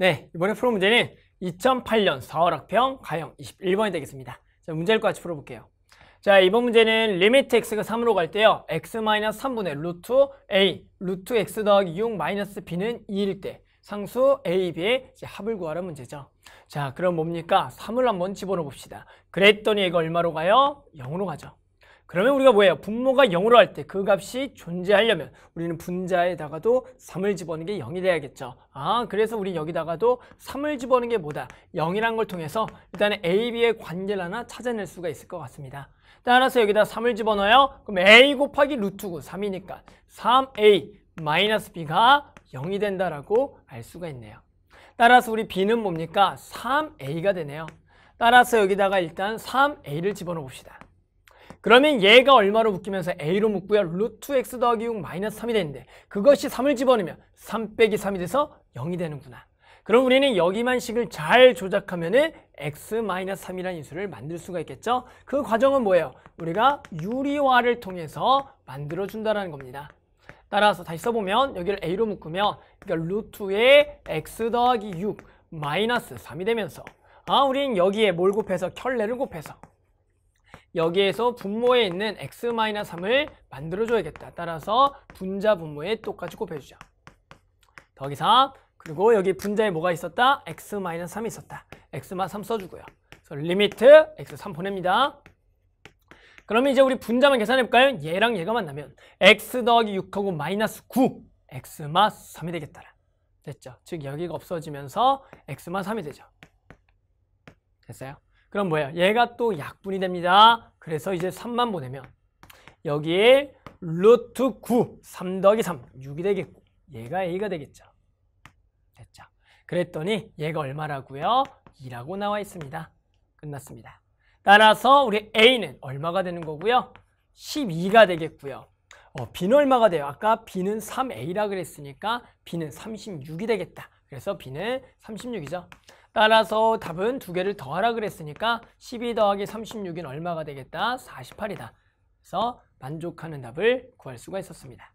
네, 이번에 풀어 문제는 2008년 4월 학평 가형 21번이 되겠습니다. 자, 문제를 같이 풀어볼게요. 자, 이번 문제는 리미트 x가 3으로 갈 때요. x-3분의 루트 a, 루트 x 더하기 6 마이너스 b는 2일 때 상수 a, b의 합을 구하는 문제죠. 자, 그럼 뭡니까? 3을 한번 집어넣어 봅시다. 그랬더니 이거 얼마로 가요? 0으로 가죠. 그러면 우리가 뭐예요? 분모가 0으로 할 때 그 값이 존재하려면 우리는 분자에다가도 3을 집어넣는 게 0이 돼야겠죠. 아, 그래서 우리 여기다가도 3을 집어넣는 게 뭐다? 0이란 걸 통해서 일단 A, B의 관계를 하나 찾아낼 수가 있을 것 같습니다. 따라서 여기다 3을 집어넣어요. 그럼 A 곱하기 루트 9, 3이니까 3A 마이너스 B가 0이 된다라고 알 수가 있네요. 따라서 우리 B는 뭡니까? 3A가 되네요. 따라서 여기다가 일단 3A를 집어넣어 봅시다. 그러면 얘가 얼마로 묶이면서 a로 묶고요. 루트 x 더하기 6 마이너스 3이 되는데 그것이 3을 집어넣으면 3 빼기 3이 돼서 0이 되는구나. 그럼 우리는 여기만 식을 잘 조작하면 은 x-3이라는 인수를 만들 수가 있겠죠? 그 과정은 뭐예요? 우리가 유리화를 통해서 만들어준다는 겁니다. 따라서 다시 써보면 여기를 a로 묶으면 그러니까 루트의 x 더하기 6 마이너스 3이 되면서 아 우린 여기에 뭘 곱해서 켤레를 곱해서 여기에서 분모에 있는 x-3을 만들어줘야겠다. 따라서 분자 분모에 똑같이 곱해주죠 더하기 3 그리고 여기 분자에 뭐가 있었다? x-3이 있었다. x-3 써주고요. 리미트 x3 보냅니다. 그러면 이제 우리 분자만 계산해볼까요? 얘랑 얘가 만나면 x 더하기 6하고 마이너스 9 x마 3이 되겠다. 됐죠? 즉 여기가 없어지면서 x마 3이 되죠. 됐어요? 그럼 뭐예요? 얘가 또 약분이 됩니다. 그래서 이제 3만 보내면 여기에 루트 9, 3 더하기 3, 6이 되겠고 얘가 A가 되겠죠. 됐죠. 그랬더니 얘가 얼마라고요? 2라고 나와 있습니다. 끝났습니다. 따라서 우리 A는 얼마가 되는 거고요? 12가 되겠고요. 어, B는 얼마가 돼요? 아까 B는 3A라 그랬으니까 B는 36이 되겠다. 그래서 B는 36이죠. 따라서 답은 두 개를 더하라 그랬으니까 12 더하기 3 6은 얼마가 되겠다? 48이다. 그래서 만족하는 답을 구할 수가 있었습니다.